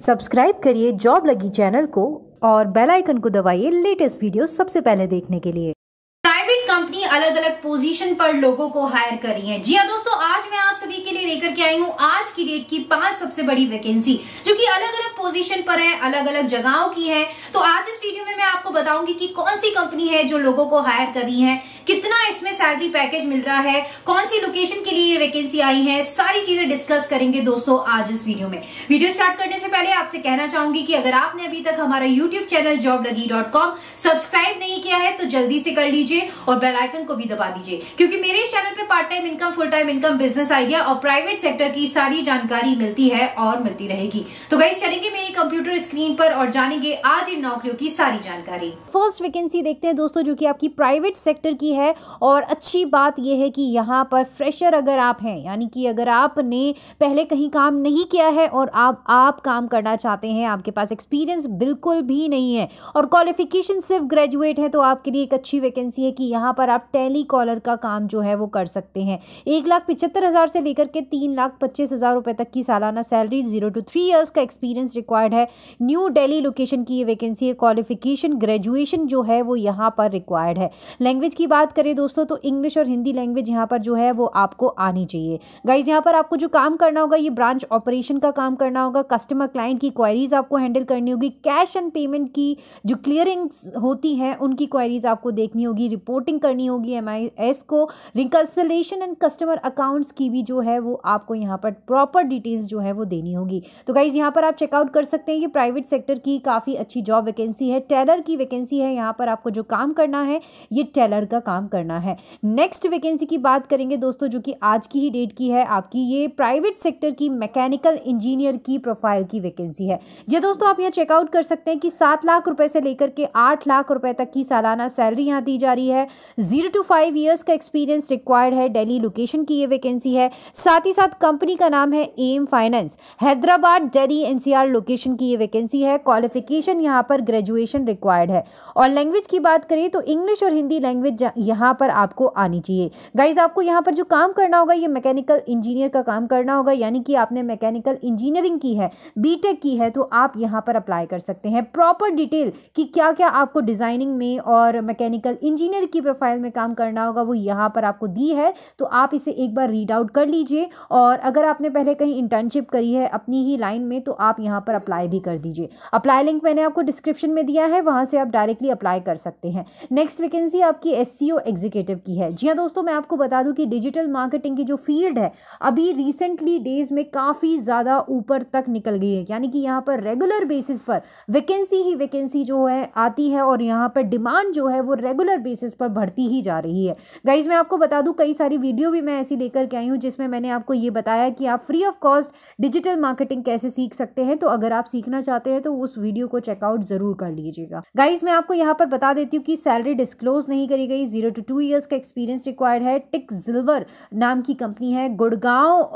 subscribe करिए job लगी channel को और बेल आइकन को दबाइए लेटेस्ट वीडियो सबसे पहले देखने के लिए प्राइवेट कंपनी अलग अलग पोजीशन पर लोगों को हायर कर रही है जी हाँ दोस्तों आज मैं आप सभी के लिए लेकर के आई हूँ आज की डेट की पांच सबसे बड़ी वैकेंसी जो कि अलग अलग पोजीशन पर है अलग अलग जगहों की है तो आज इस वीडियो में मैं आपको बताऊंगी कि कौन सी कंपनी है जो लोगों को हायर कर रही है कितना इसमें सैलरी पैकेज मिल रहा है कौन सी लोकेशन के लिए ये वैकेंसी आई है सारी चीजें डिस्कस करेंगे दोस्तों आज इस वीडियो में वीडियो स्टार्ट करने से पहले आपसे कहना चाहूंगी कि अगर आपने अभी तक हमारा यूट्यूब चैनल जॉब लगी डॉट कॉम सब्सक्राइब नहीं किया है तो जल्दी से कर लीजिए और बेलाइकन को भी दबा दीजिए क्योंकि मेरे इस चैनल पर part time income full time income business idea और प्राइवेट सेक्टर की सारी जानकारी मिलती है और मिलती रहेगी तो गई चलेंगे मेरी कंप्यूटर स्क्रीन पर और जानेंगे आज इन नौकरियों की सारी जानकारी फर्स्ट वैकेंसी देखते हैं दोस्तों जो की आपकी प्राइवेट सेक्टर की है और अच्छी बात यह है कि यहाँ पर फ्रेशर अगर आप हैं यानी कि अगर आपने पहले कहीं काम नहीं किया है और आप आप काम करना चाहते हैं आपके पास एक्सपीरियंस बिल्कुल भी नहीं है और क्वालिफिकेशन सिर्फ ग्रेजुएट है तो आपके लिए एक अच्छी वैकेंसी है कि यहाँ पर आप टेली कॉलर का काम जो है वो कर सकते हैं एक लाख पिछहत्तर हज़ार से लेकर के तीन लाख पच्चीस हज़ार रुपये तक की सालाना salary zero to three years का एक्सपीरियंस रिक्वायर्ड है न्यू डेली लोकेशन की ये वैकेंसी है क्वालिफिकेशन ग्रेजुएशन जो है वो यहाँ पर रिक्वायर्ड है लैंग्वेज की बात बात करें दोस्तों तो इंग्लिश और हिंदी लैंग्वेज यहाँ पर जो है वो आपको आनी चाहिए गाइज यहाँ पर आपको जो काम करना होगा ये ब्रांच ऑपरेशन का काम करना होगा कस्टमर क्लाइंट की क्वायरीज आपको हैंडल करनी होगी कैश एंड पेमेंट की जो क्लियरिंग्स होती हैं उनकी क्वायरीज आपको देखनी होगी रिपोर्टिंग करनी होगी एम को रिकन्सलेशन एंड कस्टमर अकाउंट्स की भी जो है वो आपको यहाँ पर प्रॉपर डिटेल्स जो है वो देनी होगी तो गाइज़ यहाँ पर आप चेकआउट कर सकते हैं ये प्राइवेट सेक्टर की काफ़ी अच्छी जॉब वैकेंसी है टेलर की वैकेंसी है यहाँ पर आपको जो काम करना है ये टेलर का काम काम करना है नेक्स्ट वैकेंसी की बात करेंगे दोस्तों जो कि आज की ही डेट की है आपकी ये प्राइवेट सेक्टर की मैकेनिकल इंजीनियर की प्रोफाइल की वैकेंसी है ये दोस्तों आप यहाँ चेकआउट कर सकते हैं कि सात लाख रुपए से लेकर के आठ लाख रुपए तक की सालाना सैलरी यहाँ दी जा रही है जीरो टू फाइव ईयर्स का एक्सपीरियंस रिक्वायर्ड है डेली लोकेशन की ये वैकेंसी है साथ ही साथ कंपनी का नाम है M finance Hyderabad Delhi NCR location की ये वैकेंसी है क्वालिफिकेशन यहाँ पर ग्रेजुएशन रिक्वायर्ड है और लैंग्वेज की बात करें तो इंग्लिश और हिंदी लैंग्वेज यहाँ पर आपको आनी चाहिए गाइज आपको यहाँ पर जो काम करना होगा ये मैकेनिकल इंजीनियर का काम करना होगा यानी कि आपने मैकेनिकल इंजीनियरिंग की है बीटेक की है तो आप यहाँ पर अप्लाई कर सकते हैं प्रॉपर डिटेल कि क्या क्या आपको डिज़ाइनिंग में और मैकेनिकल इंजीनियर की प्रोफाइल में काम करना होगा वो यहाँ पर आपको दी है तो आप इसे एक बार रीड आउट कर लीजिए और अगर आपने पहले कहीं इंटर्नशिप करी है अपनी ही लाइन में तो आप यहाँ पर अप्लाई भी कर दीजिए अप्लाई लिंक मैंने आपको डिस्क्रिप्शन में दिया है वहाँ से आप डायरेक्टली अप्लाई कर सकते हैं नेक्स्ट वैकेंसी आपकी एस सी सीईओ एग्जीक्यूटिव की है जी हाँ दोस्तों मैं आपको बता दूं कि डिजिटल मार्केटिंग की जो फील्ड है अभी रिसेंटली डेज में काफ़ी ज़्यादा ऊपर तक निकल गई है यानी कि यहाँ पर रेगुलर बेसिस पर वैकेंसी ही वैकेंसी जो है आती है और यहाँ पर डिमांड जो है वो रेगुलर बेसिस पर बढ़ती ही जा रही है गाइज मैं आपको बता दूँ कई सारी वीडियो भी मैं ऐसी लेकर के आई हूँ जिसमें मैंने आपको ये बताया कि आप free of cost digital marketing कैसे सीख सकते हैं तो अगर आप सीखना चाहते हैं तो उस वीडियो को चेकआउट ज़रूर कर लीजिएगा गाइज मैं आपको यहाँ पर बता देती हूँ कि सैलरी डिस्क्लोज नहीं करी गई ज़ीरो टू टू ईयर्स का एक्सपीरियंस रिक्वायर्ड है टिक जिल्वर नाम की कंपनी है गुड़गांव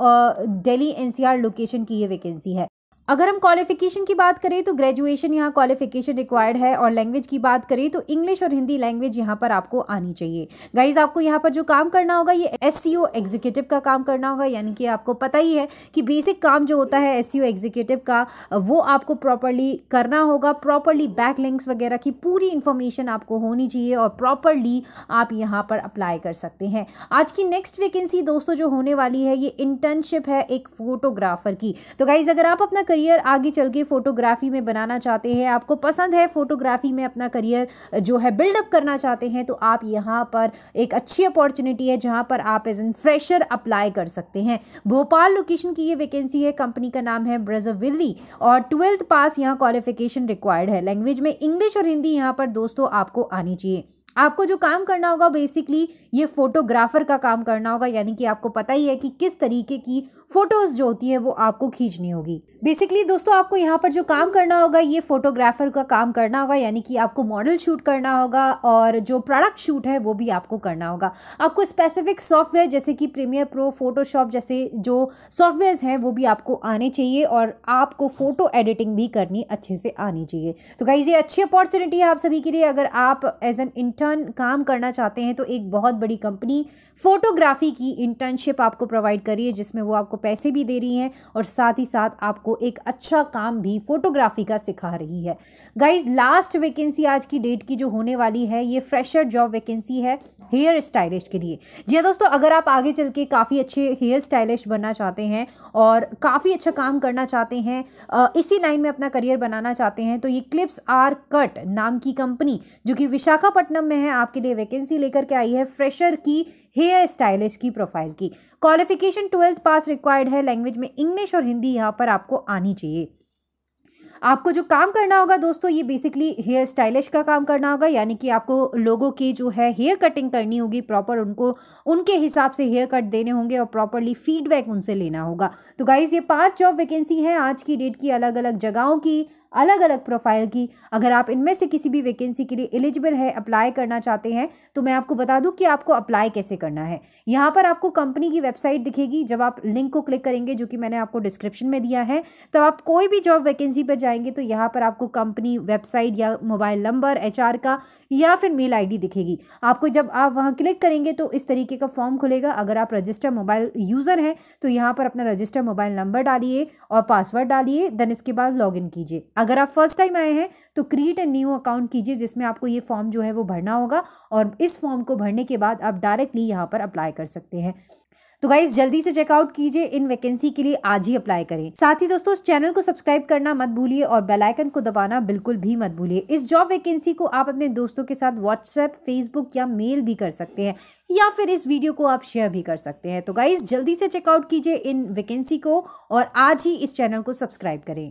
दिल्ली एनसीआर लोकेशन की ये वैकेंसी है अगर हम क्वालिफिकेशन की बात करें तो ग्रेजुएशन यहाँ क्वालिफिकेशन रिक्वायर्ड है और लैंग्वेज की बात करें तो इंग्लिश और हिंदी लैंग्वेज यहाँ पर आपको आनी चाहिए गाइज आपको यहाँ पर जो काम करना होगा ये एस सी ओ एग्जीक्यूटिव का काम करना होगा यानी कि आपको पता ही है कि बेसिक काम जो होता है एस सी ओ एग्जीक्यूटिव का वो आपको प्रॉपरली करना होगा प्रॉपरली बैक लिंक्स वगैरह की पूरी इन्फॉर्मेशन आपको होनी चाहिए और प्रॉपरली आप यहाँ पर अप्लाई कर सकते हैं आज की नेक्स्ट वैकेंसी दोस्तों जो होने वाली है ये इंटर्नशिप है एक फोटोग्राफर की तो गाइज अगर आप अपना करियर आगे चल के फ़ोटोग्राफ़ी में बनाना चाहते हैं आपको पसंद है फ़ोटोग्राफ़ी में अपना करियर जो है बिल्डअप करना चाहते हैं तो आप यहाँ पर एक अच्छी अपॉर्चुनिटी है जहाँ पर आप एज एन फ्रेशर अप्लाई कर सकते हैं भोपाल लोकेशन की ये वैकेंसी है कंपनी का नाम है ब्रजविली और ट्वेल्थ पास यहाँ क्वालिफिकेशन रिक्वायर्ड है लैंग्वेज में इंग्लिश और हिंदी यहाँ पर दोस्तों आपको आनी चाहिए आपको जो काम करना होगा बेसिकली ये फ़ोटोग्राफ़र का काम करना होगा यानी कि आपको पता ही है कि किस तरीके की फ़ोटोज़ जो होती है वो आपको खींचनी होगी बेसिकली दोस्तों आपको यहाँ पर जो काम करना होगा ये फ़ोटोग्राफ़र का काम करना होगा यानी कि आपको मॉडल शूट करना होगा और जो प्रोडक्ट शूट है वो भी आपको करना होगा आपको स्पेसिफिक सॉफ्टवेयर जैसे कि प्रीमियर प्रो फोटोशॉप जैसे जो सॉफ्टवेयर हैं वो भी आपको आने चाहिए और आपको फ़ोटो एडिटिंग भी करनी अच्छे से आनी चाहिए तो गाइज़ ये अच्छी अपॉर्चुनिटी है आप सभी के लिए अगर आप एज एन इंटर्न काम करना चाहते हैं तो एक बहुत बड़ी कंपनी फ़ोटोग्राफी की इंटर्नशिप आपको प्रोवाइड कर रही है जिसमें वो आपको पैसे भी दे रही हैं और साथ ही साथ आपको एक अच्छा काम भी फ़ोटोग्राफी का सिखा रही है गाइज लास्ट वैकेंसी आज की डेट की जो होने वाली है ये फ्रेशर जॉब वैकेंसी है हेयर स्टाइलिस्ट के लिए जी हाँ दोस्तों अगर आप आगे चल के काफ़ी अच्छे हेयर स्टाइलिस्ट बनना चाहते हैं और काफ़ी अच्छा काम करना चाहते हैं इसी लाइन में अपना करियर बनाना चाहते हैं तो ये क्लिप्स आर कट नाम की कंपनी जो कि विशाखापट्टनम में है आपके लिए वैकेंसी लेकर के आई है फ्रेशर की हेयर स्टाइलिश की प्रोफाइल की क्वालिफिकेशन ट्वेल्थ पास रिक्वायर्ड है लैंग्वेज में इंग्लिश और हिंदी यहाँ पर आपको आनी चाहिए आपको जो काम करना होगा दोस्तों ये बेसिकली हेयर स्टाइलिश का काम करना होगा यानी कि आपको लोगों की जो है हेयर कटिंग करनी होगी प्रॉपर उनको उनके हिसाब से हेयर कट देने होंगे और प्रॉपरली फीडबैक उनसे लेना होगा तो गाइज़ ये पांच जॉब वैकेंसी है आज की डेट की अलग अलग जगहों की अलग अलग प्रोफाइल की अगर आप इनमें से किसी भी वैकेंसी के लिए एलिजिबल है अप्लाई करना चाहते हैं तो मैं आपको बता दूं कि आपको अप्लाई कैसे करना है यहाँ पर आपको कंपनी की वेबसाइट दिखेगी जब आप लिंक को क्लिक करेंगे जो कि मैंने आपको डिस्क्रिप्शन में दिया है तब आप कोई भी जॉब वैकेंसी पर जाएंगे तो यहाँ पर आपको कंपनी वेबसाइट या मोबाइल नंबर एच का या फिर मेल आई दिखेगी आपको जब आप वहाँ क्लिक करेंगे तो इस तरीके का फॉर्म खुलेगा अगर आप रजिस्टर मोबाइल यूज़र हैं तो यहाँ पर अपना रजिस्टर मोबाइल नंबर डालिए और पासवर्ड डालिए देन इसके बाद लॉग कीजिए अगर आप फर्स्ट टाइम आए हैं तो क्रिएट ए न्यू अकाउंट कीजिए जिसमें आपको ये फॉर्म जो है वो भरना होगा और इस फॉर्म को भरने के बाद आप डायरेक्टली यहाँ पर अप्लाई कर सकते हैं तो गाइज जल्दी से चेकआउट कीजिए इन वैकेंसी के लिए आज ही अप्लाई करें साथ ही दोस्तों चैनल को सब्सक्राइब करना मत भूलिए और बेल आइकन को दबाना बिल्कुल भी मत भूलिए इस जॉब वैकेंसी को आप अपने दोस्तों के साथ व्हाट्सएप फेसबुक या मेल भी कर सकते हैं या फिर इस वीडियो को आप शेयर भी कर सकते हैं तो गाइज़ जल्दी से चेकआउट कीजिए इन वैकेंसी को और आज ही इस चैनल को सब्सक्राइब करें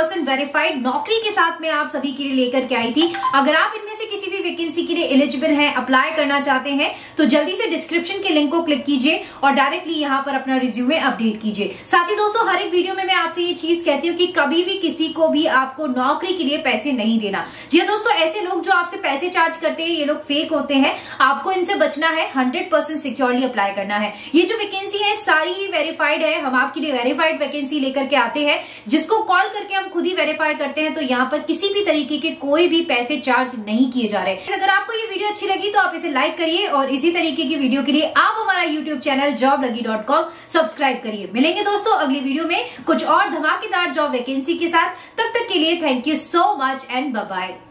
परसेंट वेरीफाइड नौकरी के साथ में आप सभी के लिए लेकर के आई थी अगर आप इनमें से किसी भी वैकेंसी के लिए एलिजिबल है अप्लाई करना चाहते हैं तो जल्दी से डिस्क्रिप्शन के लिंक को क्लिक कीजिए और डायरेक्टली यहाँ पर अपना रिज्यूमे अपडेट कीजिए साथ ही दोस्तों हर एक वीडियो में मैं आपसे ये चीज कहती हूँ कि कभी भी किसी को भी आपको नौकरी के लिए पैसे नहीं देना जी हाँ दोस्तों ऐसे लोग जो आपसे पैसे चार्ज करते हैं ये लोग फेक होते हैं आपको इनसे बचना है हंड्रेड परसेंट सिक्योरली अप्लाई करना है ये जो वैकेंसी है सारी ही वेरीफाइड है हम आपके लिए वेरीफाइड वैकेंसी लेकर के आते हैं जिसको कॉल करके हम खुद ही वेरीफाई करते हैं तो यहाँ पर किसी भी तरीके के कोई भी पैसे चार्ज नहीं किए जा रहे अगर आपको ये वीडियो अच्छी लगी तो आप इसे लाइक करिए और इसी तरीके की वीडियो के लिए आप हमारा यूट्यूब चैनल जॉब लगी डॉट कॉम सब्सक्राइब करिए मिलेंगे दोस्तों अगली वीडियो में कुछ और धमाकेदार जॉब वैकेंसी के साथ तब तक के लिए thank you so much and bye